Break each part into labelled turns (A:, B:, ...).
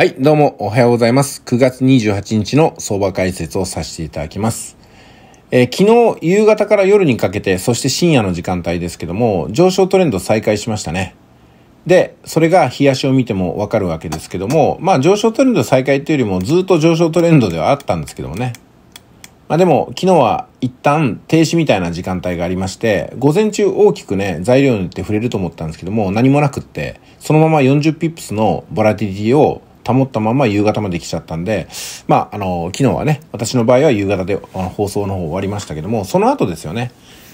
A: はい、どうもおはようございます。9月28日の相場解説をさせていただきます。えー、昨日夕方から夜にかけて、そして深夜の時間帯ですけども、上昇トレンド再開しましたね。で、それが冷やしを見てもわかるわけですけども、まあ上昇トレンド再開というよりもずっと上昇トレンドではあったんですけどもね。まあでも昨日は一旦停止みたいな時間帯がありまして、午前中大きくね、材料によって触れると思ったんですけども、何もなくって、そのまま40ピップスのボラティリティを保ったまま夕方まで来ちゃったんで、まあ、あの、昨日はね、私の場合は夕方で放送の方終わりましたけども、その後ですよね。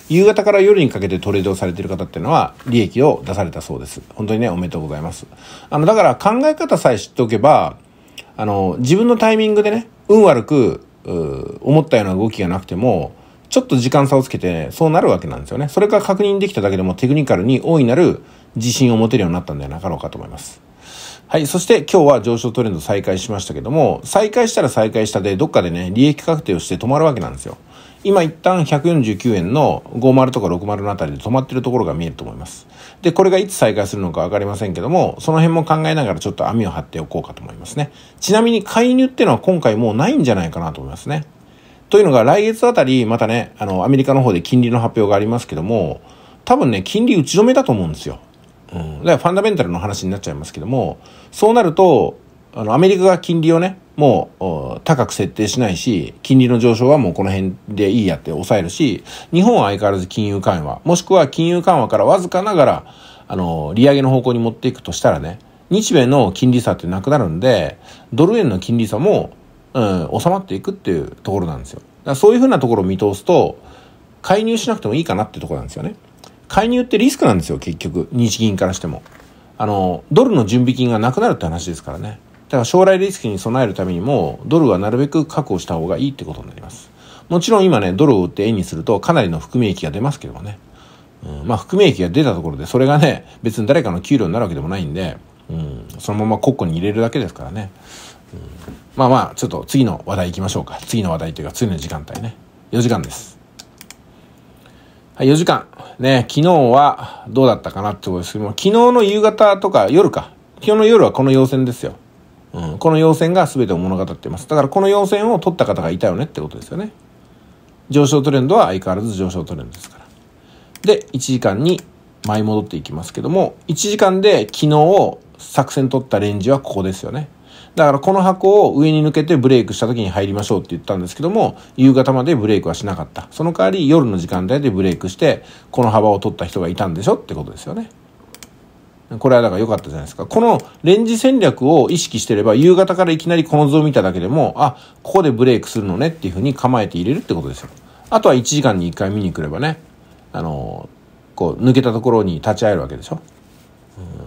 A: 夕方から夜にかけてトレードをされている方っていうのは利益を出されたそうです。本当にね、おめでとうございます。あの、だから考え方さえ知っておけば、あの、自分のタイミングでね、運悪く、思ったような動きがなくても、ちょっと時間差をつけて、そうなるわけなんですよね。それが確認できただけでもテクニカルに大いなる自信を持てるようになったんではなかろうかと思います。はい。そして今日は上昇トレンド再開しましたけども、再開したら再開したで、どっかでね、利益確定をして止まるわけなんですよ。今一旦149円の50とか60のあたりで止まってるところが見えると思います。で、これがいつ再開するのかわかりませんけども、その辺も考えながらちょっと網を張っておこうかと思いますね。ちなみに介入っていうのは今回もうないんじゃないかなと思いますね。というのが来月あたり、またね、あの、アメリカの方で金利の発表がありますけども、多分ね、金利打ち止めだと思うんですよ。うん。だからファンダメンタルの話になっちゃいますけども、そうなると、あの、アメリカが金利をね、もう高く設定しないし、金利の上昇はもうこの辺でいいやって抑えるし、日本は相変わらず金融緩和、もしくは金融緩和からわずかながら、あの、利上げの方向に持っていくとしたらね、日米の金利差ってなくなるんで、ドル円の金利差も、うん、収まっていくっていうところなんですよ。だからそういうふうなところを見通すと、介入しなくてもいいかなってところなんですよね。介入ってリスクなんですよ、結局。日銀からしても。あの、ドルの準備金がなくなるって話ですからね。だから将来リスクに備えるためにも、ドルはなるべく確保した方がいいってことになります。もちろん今ね、ドルを売って円にするとかなりの含み益が出ますけどもね。うん、まあ含み益が出たところで、それがね、別に誰かの給料になるわけでもないんで、うん、そのまま国庫に入れるだけですからね。うん、まあまあ、ちょっと次の話題行きましょうか。次の話題というか、次の時間帯ね。4時間です。はい、4時間。ね、昨日はどうだったかなってことですけども、昨日の夕方とか夜か。昨日の夜はこの要線ですよ。うん、この要線が全てを物語っています。だからこの要線を取った方がいたよねってことですよね。上昇トレンドは相変わらず上昇トレンドですから。で、1時間に舞い戻っていきますけども、1時間で昨日を作戦取ったレンジはここですよね。だからこの箱を上に抜けてブレイクした時に入りましょうって言ったんですけども、夕方までブレイクはしなかった。その代わり夜の時間帯でブレイクして、この幅を取った人がいたんでしょってことですよね。これはだから良かったじゃないですか。このレンジ戦略を意識してれば、夕方からいきなりこの図を見ただけでも、あ、ここでブレイクするのねっていうふうに構えて入れるってことですよ。あとは1時間に1回見に来ればね、あの、こう抜けたところに立ち会えるわけでしょ。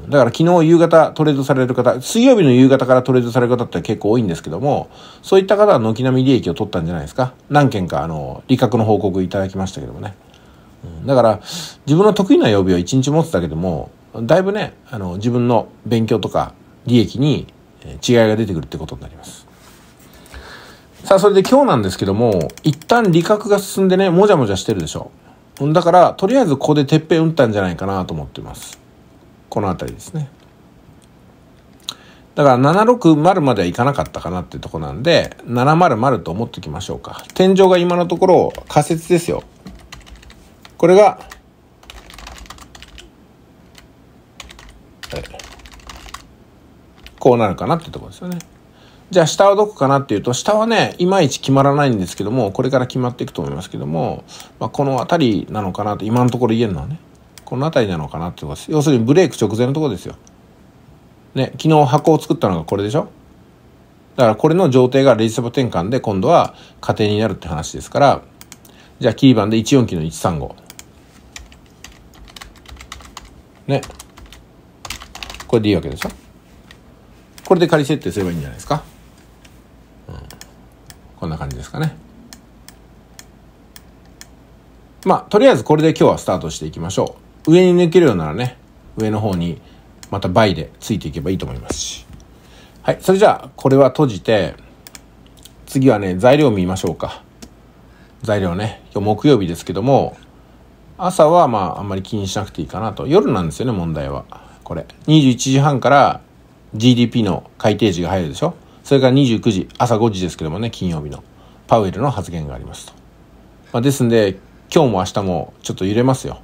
A: だから昨日夕方トレードされる方、水曜日の夕方からトレードされる方って結構多いんですけども、そういった方は軒並み利益を取ったんじゃないですか。何件か、あの、利確の報告いただきましたけどもね。だから、自分の得意な曜日を1日持ってたけども、だいぶね、あの、自分の勉強とか利益に違いが出てくるってことになります。さあ、それで今日なんですけども、一旦利確が進んでね、もじゃもじゃしてるでしょ。だから、とりあえずここでてっぺん打ったんじゃないかなと思ってます。この辺りですねだから760まではいかなかったかなってとこなんで700と思っておきましょうか天井が今のところ仮説ですよこれがこうなるかなってとこですよねじゃあ下はどこかなっていうと、下はね、いまいち決まらないんですけども、これから決まっていくと思いますけども、まあ、この辺りなのかなと、今のところ言えるのはね。この辺りなのかなってことです要するにブレイク直前のとこですよ。ね昨日箱を作ったのがこれでしょだからこれの上程がレジサタブ転換で今度は仮定になるって話ですからじゃあキーンで1 4期の135ねこれでいいわけでしょこれで仮設定すればいいんじゃないですか、うん、こんな感じですかねまあとりあえずこれで今日はスタートしていきましょう上に抜けるようならね、上の方にまた倍でついていけばいいと思いますし。はい、それじゃあ、これは閉じて、次はね、材料見ましょうか。材料ね、今日木曜日ですけども、朝はまあ、あんまり気にしなくていいかなと。夜なんですよね、問題は。これ。21時半から GDP の改定時が入るでしょ。それから29時、朝5時ですけどもね、金曜日の。パウエルの発言がありますと。まあ、ですんで、今日も明日もちょっと揺れますよ。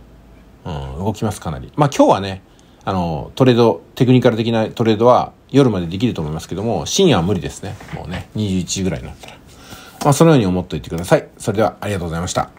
A: うん、動きます、かなり。まあ今日はね、あの、トレード、テクニカル的なトレードは夜までできると思いますけども、深夜は無理ですね。もうね、21時ぐらいになったら。まあそのように思っておいてください。それではありがとうございました。